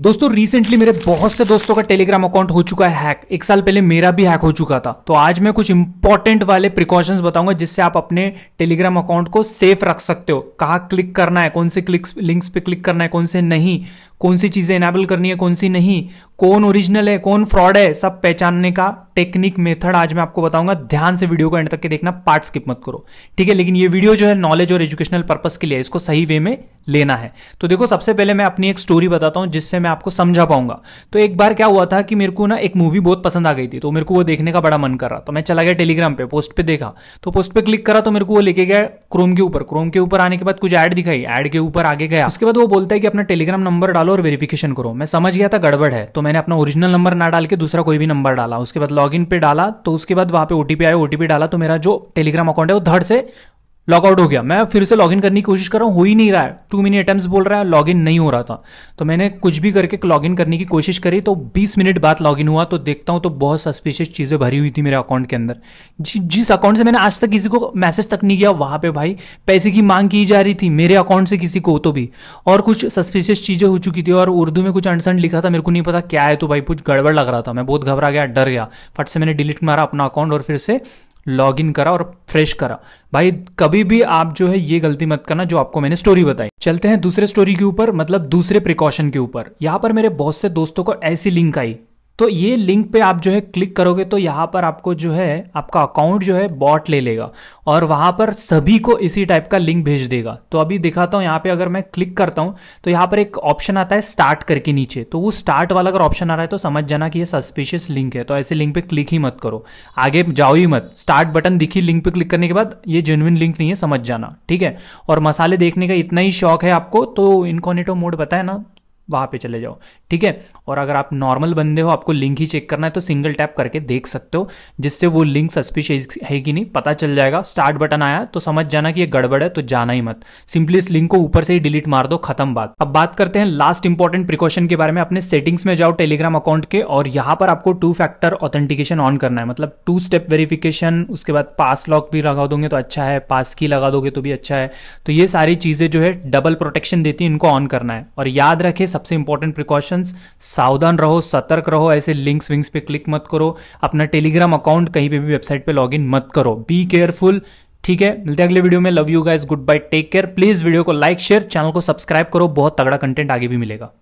दोस्तों रिसेंटली मेरे बहुत से दोस्तों का टेलीग्राम अकाउंट हो चुका है हैक एक साल पहले मेरा भी हैक हो चुका था तो आज मैं कुछ इंपॉर्टेंट वाले प्रिकॉशंस बताऊंगा जिससे आप अपने टेलीग्राम अकाउंट को सेफ रख सकते हो कहाँ क्लिक करना है कौन से क्लिक्स लिंक्स पे क्लिक करना है कौन से नहीं कौन सी चीज़ें इनेबल करनी है कौन सी नहीं कौन ओरिजिनल है कौन फ्रॉड है सब पहचानने का टेक्निक मेथड आज मैं आपको बताऊंगा ध्यान से वीडियो को एंड तक के देखना पार्ट स्किप मत करो ठीक है लेकिन ये वीडियो जो है नॉलेज और एजुकेशनल पर्पस के लिए इसको सही वे में लेना है तो देखो सबसे पहले मैं अपनी एक स्टोरी बताता हूं जिससे मैं आपको समझा पाऊंगा तो एक बार क्या हुआ था कि मेरे को ना एक मूवी बहुत पसंद आ गई थी तो मेरे को वो देखने का बड़ा मन कर रहा तो मैं चला गया टेलीग्राम पे पोस्ट पे देखा तो पोस्ट पे क्लिक करा तो मेरे को वो लेके गया क्रोम के ऊपर क्रोम के ऊपर आने के बाद कुछ ऐड दिखाई ऐड के ऊपर आगे गया उसके बाद वो बोलता है कि अपना टेलीग्राम नंबर डालो और वेरिफिकेशन करो मैं समझ गया था गड़बड़ है तो मैंने अपना ओरिजिनल नंबर ना डाल के दूसरा कोई भी नंबर डाला उसके बाद लॉग पे डाला तो उसके बाद वहाँ पे ओटीपी आया ओटीपी डाला तो मेरा जो टेलीग्राम अकाउंट है वो धड़ से लॉगआउट हो गया मैं फिर से लॉगिन करने की कोशिश कर रहा हूँ हो ही नहीं रहा है टू मिनट अटेम्प्ट बोल रहा है लॉगिन नहीं हो रहा था तो मैंने कुछ भी करके लॉगिन करने की कोशिश करी तो 20 मिनट बाद लॉगिन हुआ तो देखता हूँ तो बहुत सस्पिशियस चीज़ें भरी हुई थी मेरे अकाउंट के अंदर जि, जिस अकाउंट से मैंने आज तक किसी को मैसेज तक नहीं किया वहाँ पर भाई पैसे की मांग की जा रही थी मेरे अकाउंट से किसी को तो भी और कुछ सस्पिशियस चीज़ें हो चुकी थी और उर्दू में कुछ अनसन लिखा था मेरे को नहीं पता क्या है तो भाई कुछ गड़बड़ लग रहा था मैं बहुत घबरा गया डर गया फट से मैंने डिलीट मारा अपना अकाउंट और फिर से लॉग इन करा और फ्रेश करा भाई कभी भी आप जो है ये गलती मत करना जो आपको मैंने स्टोरी बताई चलते हैं दूसरे स्टोरी के ऊपर मतलब दूसरे प्रिकॉशन के ऊपर यहाँ पर मेरे बहुत से दोस्तों को ऐसी लिंक आई तो ये लिंक पे आप जो है क्लिक करोगे तो यहाँ पर आपको जो है आपका अकाउंट जो है बॉट ले लेगा और वहाँ पर सभी को इसी टाइप का लिंक भेज देगा तो अभी दिखाता हूँ यहाँ पे अगर मैं क्लिक करता हूँ तो यहाँ पर एक ऑप्शन आता है स्टार्ट करके नीचे तो वो स्टार्ट वाला अगर ऑप्शन आ रहा है तो समझ जाना कि ये सस्पिशियस लिंक है तो ऐसे लिंक पे क्लिक ही मत करो आगे जाओ ही मत स्टार्ट बटन दिखी लिंक पे क्लिक करने के बाद ये जेनुइन लिंक नहीं है समझ जाना ठीक है और मसाले देखने का इतना ही शौक है आपको तो इनकोनेटो मोड बताए ना वहां पे चले जाओ ठीक है और अगर आप नॉर्मल बंदे हो आपको लिंक ही चेक करना है तो सिंगल टैप करके देख सकते हो जिससे वो लिंक सस्पिशियस है कि नहीं पता चल जाएगा स्टार्ट बटन आया तो समझ जाना कि ये गड़बड़ है तो जाना ही मत सिंपली इस लिंक को ऊपर से ही डिलीट मार दो खत्म बात अब बात करते हैं लास्ट इंपॉर्टेंट प्रिकॉशन के बारे में अपने सेटिंग्स में जाओ टेलीग्राम अकाउंट के और यहां पर आपको टू फैक्टर ऑथेंटिकेशन ऑन करना है मतलब टू स्टेप वेरिफिकेशन उसके बाद पास लॉक भी लगा दोगे तो अच्छा है पास की लगा दोगे तो भी अच्छा है तो ये सारी चीजें जो है डबल प्रोटेक्शन देती है इनको ऑन करना है और याद रखे सबसे इंपॉर्टेंट प्रिकॉशंस सावधान रहो सतर्क रहो ऐसे लिंक्स विंक्स पे क्लिक मत करो अपना टेलीग्राम अकाउंट कहीं पे भी वेबसाइट पे लॉगिन मत करो बी केयरफुल ठीक है मिलते हैं अगले वीडियो में love you guys goodbye take care please video को लाइक शेयर चैनल को सब्सक्राइब करो बहुत तगड़ा कंटेंट आगे भी मिलेगा